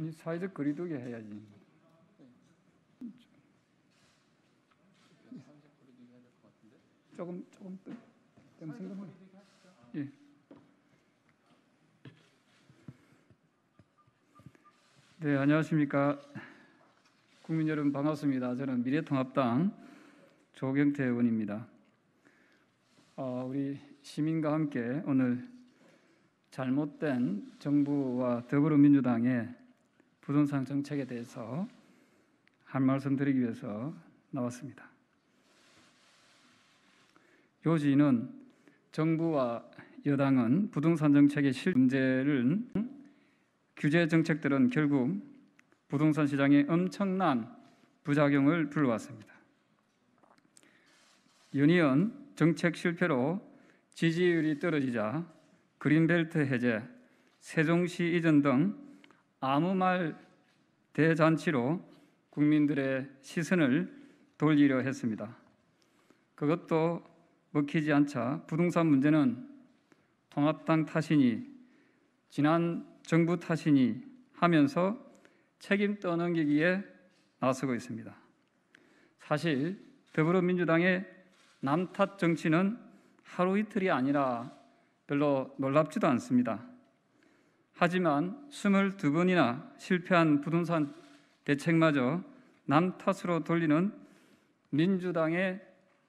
아니 사회적 거리두기 해야지. 조금 조금 좀 생각해. 예. 네 안녕하십니까 국민 여러분 반갑습니다. 저는 미래통합당 조경태 의원입니다. 어, 우리 시민과 함께 오늘 잘못된 정부와 더불어민주당의 부동산 정책에 대해서 한 말씀 드리기 위해서 나왔습니다. 요지는 정부와 여당은 부동산 정책의 실 문제를 규제 정책들은 결국 부동산 시장에 엄청난 부작용을 불러왔습니다. 연이은 정책 실패로 지지율이 떨어지자 그린벨트 해제, 세종시 이전 등 아무 말 대잔치로 국민들의 시선을 돌리려 했습니다. 그것도 먹히지 않자 부동산 문제는 통합당 탓이니 지난 정부 탓이니 하면서 책임 떠넘기기에 나서고 있습니다. 사실 더불어민주당의 남탓 정치는 하루 이틀이 아니라 별로 놀랍지도 않습니다. 하지만 22번이나 실패한 부동산 대책마저 남 탓으로 돌리는 민주당의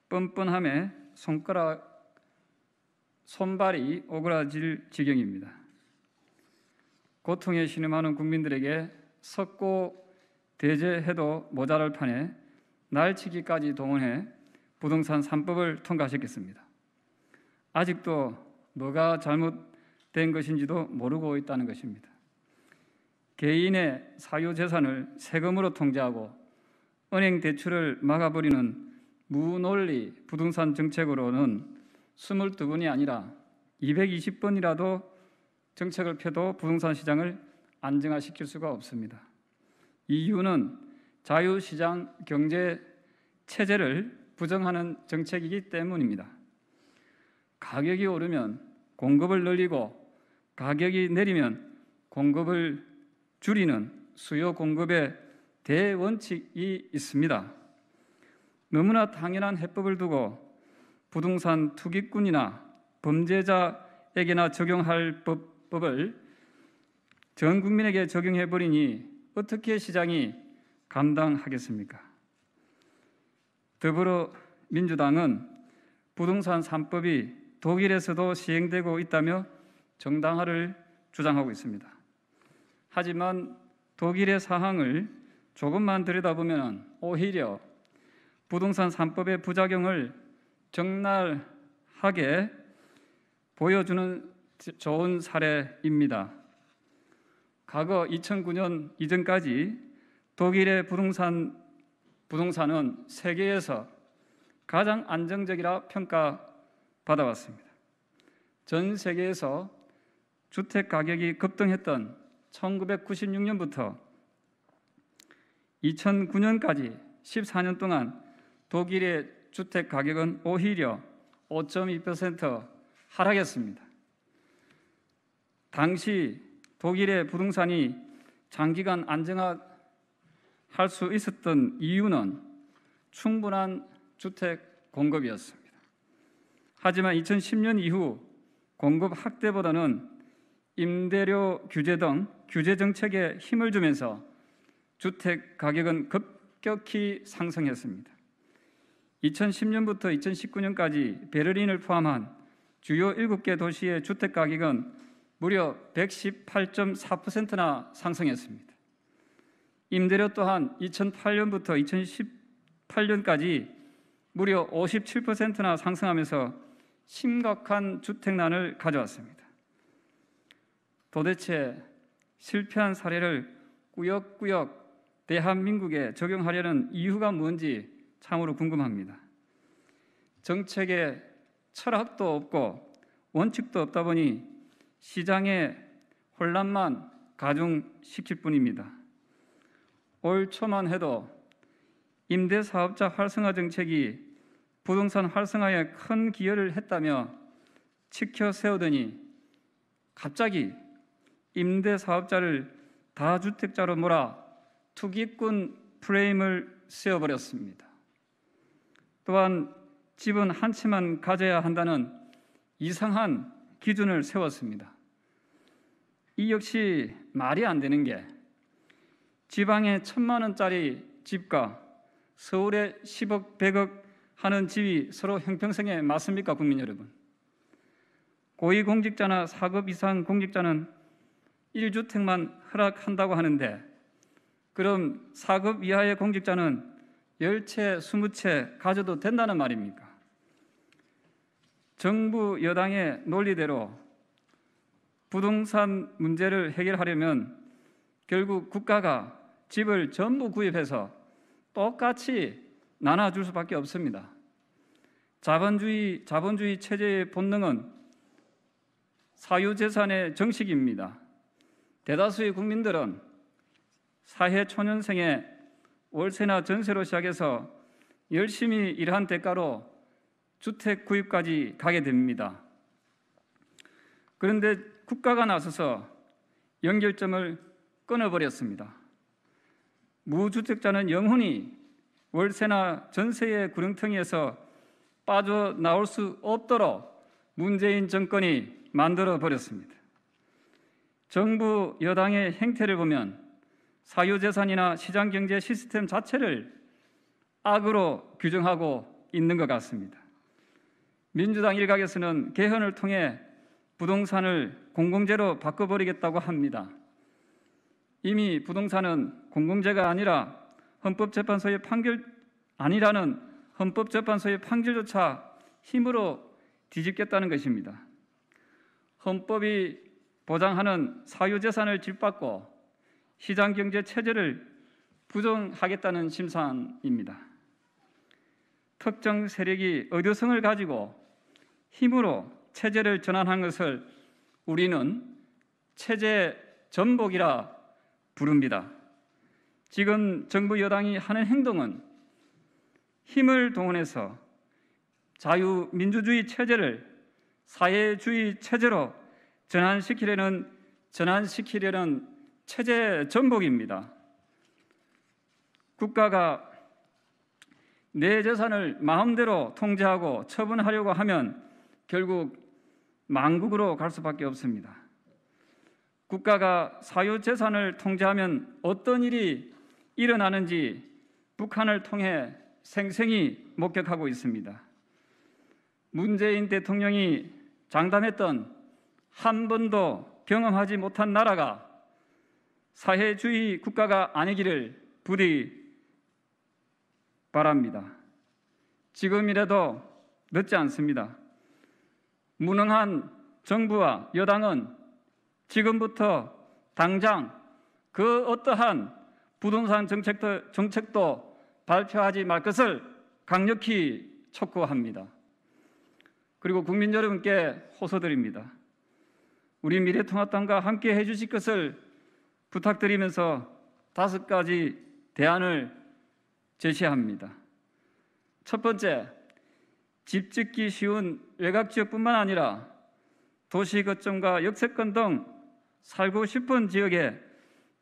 뻔뻔함에 손가락 손발이 오그라질 지경입니다. 고통에 신음하는 국민들에게 섞고 대제해도 모자랄 판에 날치기까지 동원해 부동산 3법을 통과하셨습니다 아직도 뭐가 잘못 된 것인지도 모르고 있다는 것입니다. 개인의 사유 재산을 세금으로 통제하고 은행 대출을 막아버리는 무논리 부동산 정책으로는 22번이 아니라 220번이라도 정책을 펴도 부동산 시장을 안정화시킬 수가 없습니다. 이유는 자유시장 경제 체제를 부정하는 정책이기 때문입니다. 가격이 오르면 공급을 늘리고 가격이 내리면 공급을 줄이는 수요 공급의 대원칙이 있습니다. 너무나 당연한 해법을 두고 부동산 투기꾼이나 범죄자에게나 적용할 법을 전 국민에게 적용해 버리니 어떻게 시장이 감당하겠습니까? 더불어 민주당은 부동산 3법이 독일에서도 시행되고 있다며 정당화를 주장하고 있습니다. 하지만 독일의 사항을 조금만 들여다보면 오히려 부동산 3법의 부작용을 적나하게 보여주는 좋은 사례입니다. 과거 2009년 이전까지 독일의 부동산 부동산은 세계에서 가장 안정적이라 평가받아왔습니다. 전 세계에서 주택 가격이 급등했던 1996년부터 2009년까지 14년 동안 독일의 주택 가격은 오히려 5.2% 하락했습니다. 당시 독일의 부동산이 장기간 안정화할 수 있었던 이유는 충분한 주택 공급이었습니다. 하지만 2010년 이후 공급 확대보다는 임대료 규제 등 규제 정책에 힘을 주면서 주택 가격은 급격히 상승했습니다. 2010년부터 2019년까지 베를린을 포함한 주요 7개 도시의 주택 가격은 무려 118.4%나 상승했습니다. 임대료 또한 2008년부터 2018년까지 무려 57%나 상승하면서 심각한 주택난을 가져왔습니다. 도대체 실패한 사례를 꾸역꾸역 대한민국에 적용하려는 이유가 뭔지 참으로 궁금합니다. 정책에 철학도 없고 원칙도 없다 보니 시장에 혼란만 가중시킬 뿐입니다. 올 초만 해도 임대사업자 활성화 정책이 부동산 활성화에 큰 기여를 했다며 치켜 세우더니 갑자기 임대 사업자를 다주택자로 몰아 투기꾼 프레임을 세워버렸습니다. 또한 집은 한 채만 가져야 한다는 이상한 기준을 세웠습니다. 이 역시 말이 안 되는 게 지방에 천만 원짜리 집과 서울에 10억, 100억 하는 집이 서로 형평성에 맞습니까, 국민 여러분? 고위공직자나 4급 이상 공직자는 1주택만 허락한다고 하는데 그럼 4급 이하의 공직자는 10채, 20채 가져도 된다는 말입니까? 정부 여당의 논리대로 부동산 문제를 해결하려면 결국 국가가 집을 전부 구입해서 똑같이 나눠줄 수밖에 없습니다. 자본주의, 자본주의 체제의 본능은 사유재산의 정식입니다. 대다수의 국민들은 사회 초년생의 월세나 전세로 시작해서 열심히 일한 대가로 주택 구입까지 가게 됩니다. 그런데 국가가 나서서 연결점을 끊어버렸습니다. 무주택자는 영혼이 월세나 전세의 구렁텅이에서 빠져나올 수 없도록 문재인 정권이 만들어 버렸습니다. 정부 여당의 행태를 보면 사유재산이나 시장경제 시스템 자체를 악으로 규정하고 있는 것 같습니다. 민주당 일각에서는 개헌을 통해 부동산을 공공재로 바꿔버리겠다고 합니다. 이미 부동산은 공공재가 아니라 헌법재판소의 판결 아니라는 헌법재판소의 판결조차 힘으로 뒤집겠다는 것입니다. 헌법이 보장하는 사유재산을 짓밟고 시장 경제 체제를 부정하겠다는 심산입니다. 특정 세력이 의료성을 가지고 힘으로 체제를 전환한 것을 우리는 체제 전복이라 부릅니다. 지금 정부 여당이 하는 행동은 힘을 동원해서 자유민주주의 체제를 사회주의 체제로 전환시키려는 전환시키려는 체제 전복입니다. 국가가 내 재산을 마음대로 통제하고 처분하려고 하면 결국 망국으로 갈 수밖에 없습니다. 국가가 사유 재산을 통제하면 어떤 일이 일어나는지 북한을 통해 생생히 목격하고 있습니다. 문재인 대통령이 장담했던 한 번도 경험하지 못한 나라가 사회주의 국가가 아니기를 부디 바랍니다. 지금이라도 늦지 않습니다. 무능한 정부와 여당은 지금부터 당장 그 어떠한 부동산 정책도, 정책도 발표하지 말 것을 강력히 촉구합니다. 그리고 국민 여러분께 호소드립니다. 우리 미래통합당과 함께 해주실 것을 부탁드리면서 다섯 가지 대안을 제시합니다. 첫 번째, 집 짓기 쉬운 외곽 지역뿐만 아니라 도시 거점과 역세권 등 살고 싶은 지역에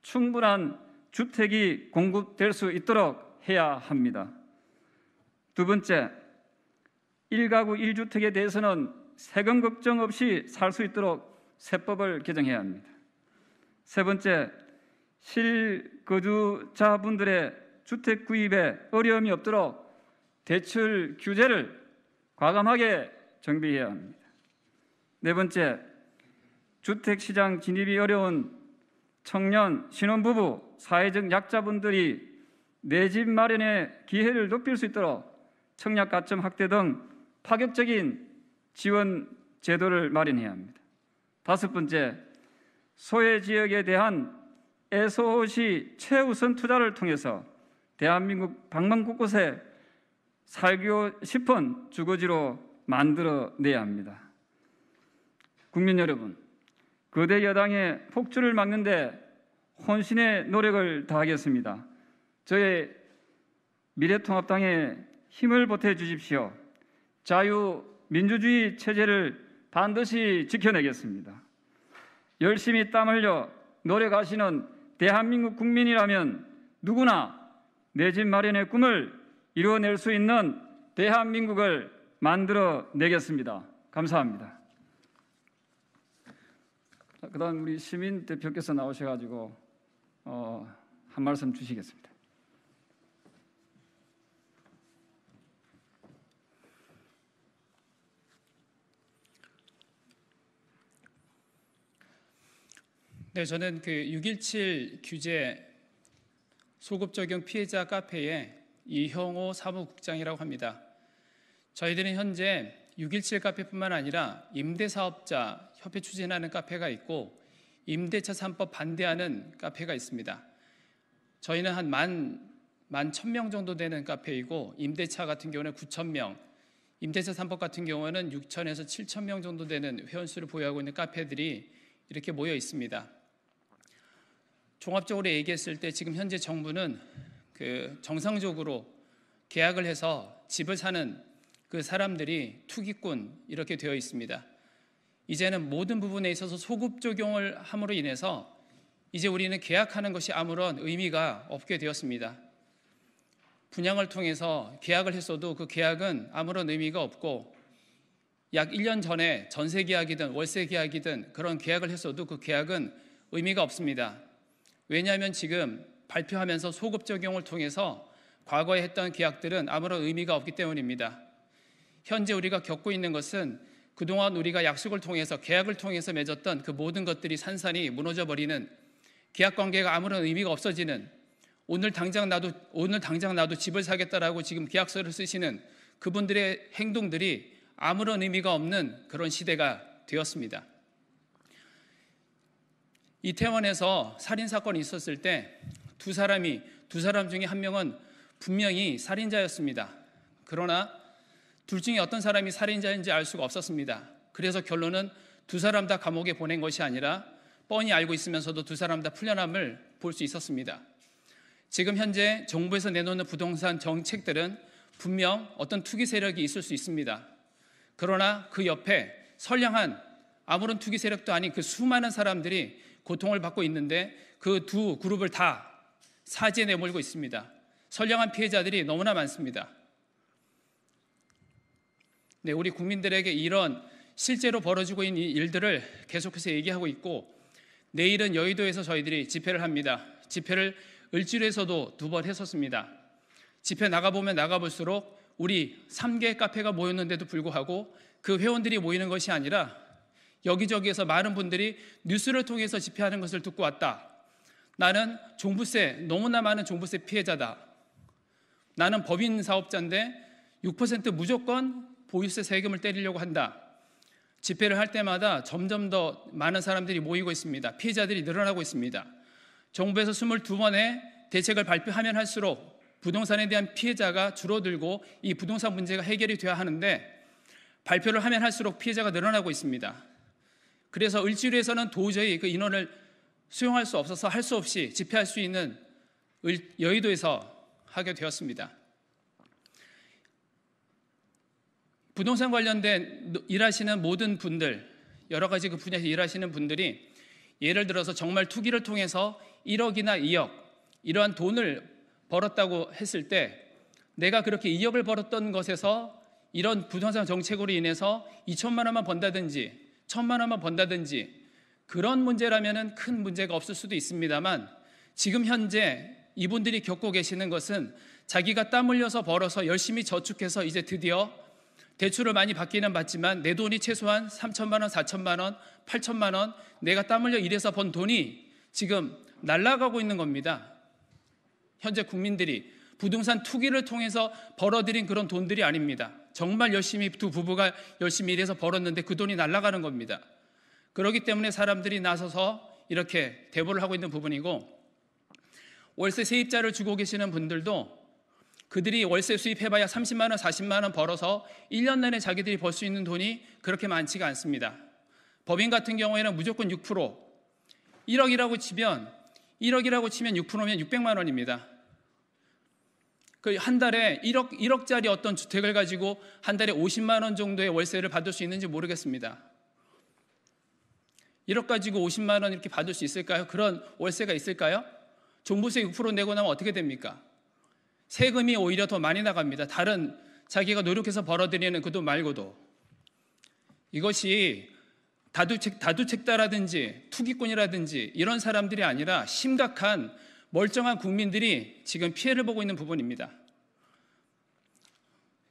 충분한 주택이 공급될 수 있도록 해야 합니다. 두 번째, 1가구 1주택에 대해서는 세금 걱정 없이 살 수 있도록 세법을 개정해야 합니다. 세 번째, 실거주자분들의 주택 구입에 어려움이 없도록 대출 규제를 과감하게 정비해야 합니다. 네 번째, 주택 시장 진입이 어려운 청년, 신혼부부, 사회적 약자분들이 내 집 마련의 기회를 높일 수 있도록 청약 가점 확대 등 파격적인 지원 제도를 마련해야 합니다. 다섯 번째, 소외 지역에 대한 애소시 최우선 투자를 통해서 대한민국 방방 곳곳에 살기 싶은 주거지로 만들어내야 합니다. 국민 여러분, 거대 여당의 폭주를 막는데 혼신의 노력을 다하겠습니다. 저의 미래통합당에 힘을 보태 주십시오. 자유민주주의 체제를 반드시 지켜내겠습니다. 열심히 땀 흘려 노력하시는 대한민국 국민이라면 누구나 내 집 마련의 꿈을 이루어낼 수 있는 대한민국을 만들어 내겠습니다. 감사합니다. 그다음 우리 시민 대표께서 나오셔가지고 어, 한 말씀 주시겠습니다. 네, 저는 그 6.17 규제 소급 적용 피해자 카페에 이형호 사무국장이라고 합니다. 저희들은 현재 6.17 카페뿐만 아니라 임대사업자 협회 추진하는 카페가 있고 임대차 3법 반대하는 카페가 있습니다. 저희는 한 만, 만 1000명 정도 되는 카페이고 임대차 같은 경우는 9,000명, 임대차 3법 같은 경우는 6,000에서 7,000명 정도 되는 회원수를 보유하고 있는 카페들이 이렇게 모여 있습니다. 종합적으로 얘기했을 때 지금 현재 정부는 그 정상적으로 계약을 해서 집을 사는 그 사람들이 투기꾼 이렇게 되어 있습니다. 이제는 모든 부분에 있어서 소급 적용을 함으로 인해서 이제 우리는 계약하는 것이 아무런 의미가 없게 되었습니다. 분양을 통해서 계약을 했어도 그 계약은 아무런 의미가 없고 약 1년 전에 전세 계약이든 월세 계약이든 그런 계약을 했어도 그 계약은 의미가 없습니다. 왜냐하면 지금 발표하면서 소급 적용을 통해서 과거에 했던 계약들은 아무런 의미가 없기 때문입니다. 현재 우리가 겪고 있는 것은 그동안 우리가 약속을 통해서 계약을 통해서 맺었던 그 모든 것들이 산산이 무너져 버리는 계약 관계가 아무런 의미가 없어지는 오늘 당장 나도 오늘 당장 나도 집을 사겠다라고 지금 계약서를 쓰시는 그분들의 행동들이 아무런 의미가 없는 그런 시대가 되었습니다. 이태원에서 살인 사건이 있었을 때 두 사람이 두 사람 중에 한 명은 분명히 살인자였습니다. 그러나 둘 중에 어떤 사람이 살인자인지 알 수가 없었습니다. 그래서 결론은 두 사람 다 감옥에 보낸 것이 아니라 뻔히 알고 있으면서도 두 사람 다 풀려남을 볼 수 있었습니다. 지금 현재 정부에서 내놓는 부동산 정책들은 분명 어떤 투기 세력이 있을 수 있습니다. 그러나 그 옆에 선량한 아무런 투기 세력도 아닌 그 수많은 사람들이 고통을 받고 있는데 그 두 그룹을 다 사지에 내몰고 있습니다. 선량한 피해자들이 너무나 많습니다. 네, 우리 국민들에게 이런 실제로 벌어지고 있는 일들을 계속해서 얘기하고 있고 내일은 여의도에서 저희들이 집회를 합니다. 집회를 을지로에서도 두 번 했었습니다. 집회 나가보면 나가볼수록 우리 3개 카페가 모였는데도 불구하고 그 회원들이 모이는 것이 아니라 여기저기에서 많은 분들이 뉴스를 통해서 집회하는 것을 듣고 왔다. 나는 종부세, 너무나 많은 종부세 피해자다. 나는 법인 사업자인데 6% 무조건 보유세 세금을 때리려고 한다. 집회를 할 때마다 점점 더 많은 사람들이 모이고 있습니다. 피해자들이 늘어나고 있습니다. 정부에서 22번의 대책을 발표하면 할수록 부동산에 대한 피해자가 줄어들고 이 부동산 문제가 해결이 돼야 하는데 발표를 하면 할수록 피해자가 늘어나고 있습니다. 그래서 을지로에서는 도저히 그 인원을 수용할 수 없어서 할 수 없이 집회할 수 있는 여의도에서 하게 되었습니다. 부동산 관련된 일하시는 모든 분들, 여러 가지 그 분야에서 일하시는 분들이 예를 들어서 정말 투기를 통해서 1억이나 2억 이러한 돈을 벌었다고 했을 때 내가 그렇게 2억을 벌었던 것에서 이런 부동산 정책으로 인해서 2천만 원만 번다든지 천만 원만 번다든지 그런 문제라면 큰 문제가 없을 수도 있습니다만 지금 현재 이분들이 겪고 계시는 것은 자기가 땀 흘려서 벌어서 열심히 저축해서 이제 드디어 대출을 많이 받기는 받지만 내 돈이 최소한 3천만 원, 4천만 원, 8천만 원 내가 땀 흘려 일해서 번 돈이 지금 날아가고 있는 겁니다. 현재 국민들이 부동산 투기를 통해서 벌어들인 그런 돈들이 아닙니다. 정말 열심히 두 부부가 열심히 일해서 벌었는데 그 돈이 날아가는 겁니다. 그러기 때문에 사람들이 나서서 이렇게 대보를 하고 있는 부분이고 월세 세입자를 주고 계시는 분들도 그들이 월세 수입해봐야 30만 원, 40만 원 벌어서 1년 내내 자기들이 벌 수 있는 돈이 그렇게 많지가 않습니다. 법인 같은 경우에는 무조건 6%, 1억이라고 치면 1억이라고 치면 6%면 600만 원입니다. 그한 달에 1억, 1억짜리 어떤 주택을 가지고 한 달에 50만 원 정도의 월세를 받을 수 있는지 모르겠습니다. 1억 가지고 50만 원 이렇게 받을 수 있을까요? 그런 월세가 있을까요? 종부세 6% 내고 나면 어떻게 됩니까? 세금이 오히려 더 많이 나갑니다. 다른 자기가 노력해서 벌어들이는 그 돈 말고도 이것이 다두책, 다두책다라든지 투기꾼이라든지 이런 사람들이 아니라 심각한 멀쩡한 국민들이 지금 피해를 보고 있는 부분입니다.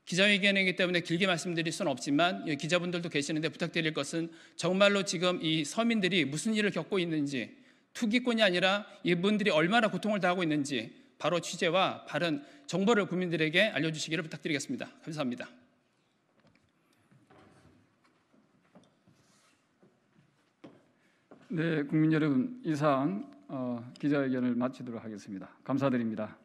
기자회견이기 때문에 길게 말씀드릴 수는 없지만 예, 기자분들도 계시는데 부탁드릴 것은 정말로 지금 이 서민들이 무슨 일을 겪고 있는지 투기꾼이 아니라 이분들이 얼마나 고통을 당하고 있는지 바로 취재와 바른 정보를 국민들에게 알려주시기를 부탁드리겠습니다. 감사합니다. 네, 국민 여러분, 이상 어, 기자회견을 마치도록 하겠습니다. 감사드립니다.